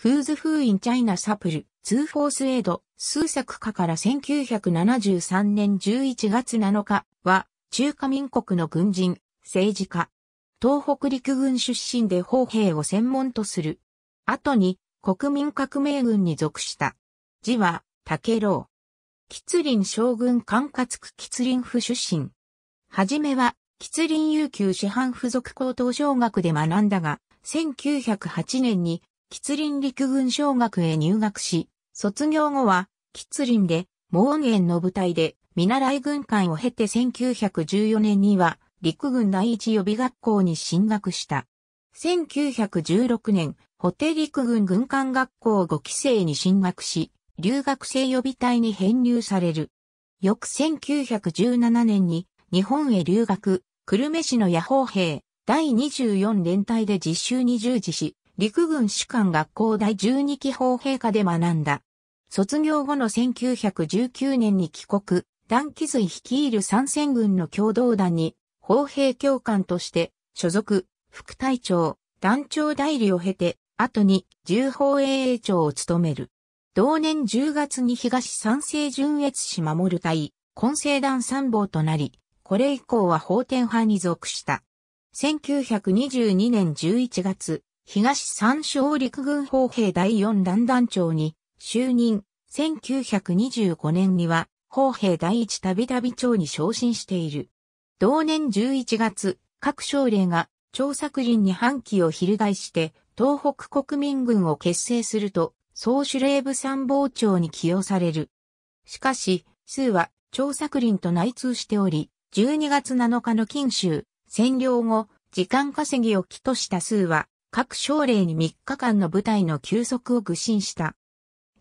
フーズフーインチャイナサプル、ツーフォースエイド、数作家から1973年11月7日は、中華民国の軍人、政治家。東北陸軍出身で砲兵を専門とする。後に、国民革命軍に属した。字は、竹郎。吉林将軍管轄区吉林府出身。はじめは、吉林悠久師範附属高等小学で学んだが、1908年に吉林陸軍小学へ入学し、卒業後は、吉林で、盲言園の部隊で、見習い軍官を経て1914年には、陸軍第一予備学校に進学した。1916年、ホ定陸軍軍官学校を5期生に進学し、留学生予備隊に編入される。翌1917年に、日本へ留学、久留米市の野砲兵、第24連隊で実習に従事し、陸軍士官学校第12期砲兵科で学んだ。卒業後の1919年に帰国、段旗髄率いる参戦軍の共同団に、砲兵教官として、所属、副隊長、団長代理を経て、後に重砲衛衛長を務める。同年10月に東三世巡越市守る隊、混成団参謀となり、これ以降は砲天派に属した。1922年11月、東三省陸軍砲兵第四団団長に就任、1925年には、砲兵第一たびたび長に昇進している。同年11月、各省令が、張作林に反旗を翻して、東北国民軍を結成すると、総司令部参謀長に起用される。しかし、数は、張作林と内通しており、12月7日の近州、占領後、時間稼ぎを起とした数は、各省令に3日間の部隊の休息を愚心した。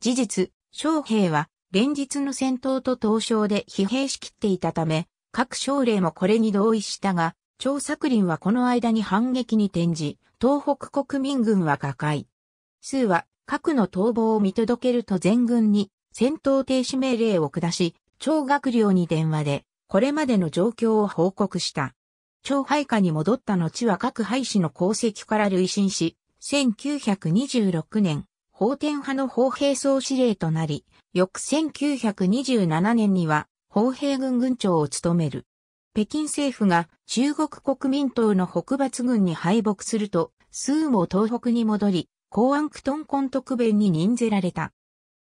事実、将兵は連日の戦闘と闘章で疲弊しきっていたため、各省令もこれに同意したが、張作林はこの間に反撃に転じ、東北国民軍は瓦解。数は核の逃亡を見届けると全軍に戦闘停止命令を下し、張学良に電話で、これまでの状況を報告した。超配下に戻った後は各廃止の功績から累進し、1926年、法天派の砲兵総司令となり、翌1927年には、砲兵軍軍長を務める。北京政府が中国国民党の北伐軍に敗北すると、数も東北に戻り、公安区東根特弁に任ぜられた。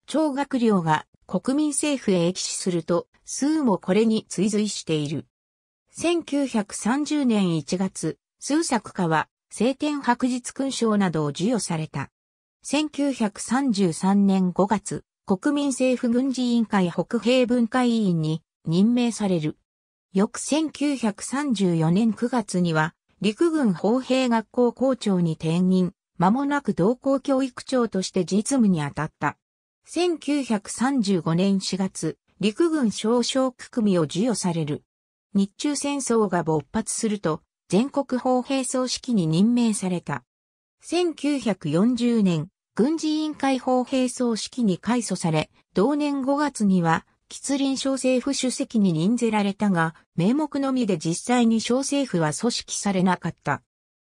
長学寮が国民政府へ駅視すると、数もこれに追随している。1930年1月、数作家は、聖天白日勲章などを授与された。1933年5月、国民政府軍事委員会北平文化委員に任命される。翌1934年9月には、陸軍砲兵学校校長に転任、間もなく同校教育長として実務に当たった。1935年4月、陸軍少将組を授与される。日中戦争が勃発すると、全国砲兵総指揮に任命された。1940年、軍事委員会砲兵総指揮に改組され、同年5月には、吉林省政府主席に任ぜられたが、名目のみで実際に省政府は組織されなかった。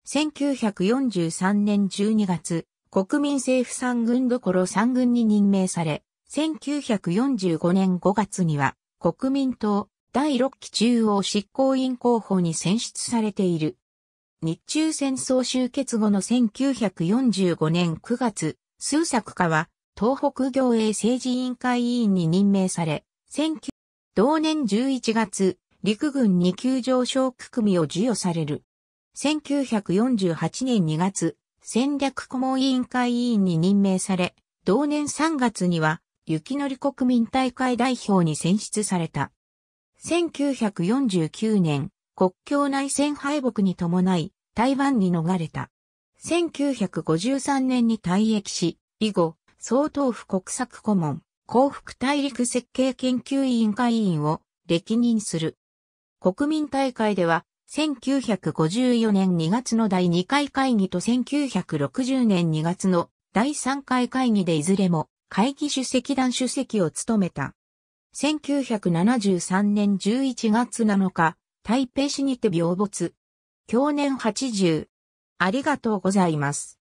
1943年12月、国民政府三軍どころ三軍に任命され、1945年5月には、国民党、第6期中央執行委員候補に選出されている。日中戦争終結後の1945年9月、数作家は東北行営政治委員会委員に任命され、同年11月、陸軍二級上昇組を授与される。1948年2月、戦略顧問委員会委員に任命され、同年3月には、雪のり国民大会代表に選出された。1949年、国境内戦敗北に伴い、台湾に逃れた。1953年に退役し、以後、総統府国策顧問、幸福大陸設計研究委員会委員を歴任する。国民大会では、1954年2月の第2回会議と1960年2月の第3回会議でいずれも会議主席団主席を務めた。1973年11月7日、台北市にて病没。去年80。ありがとうございます。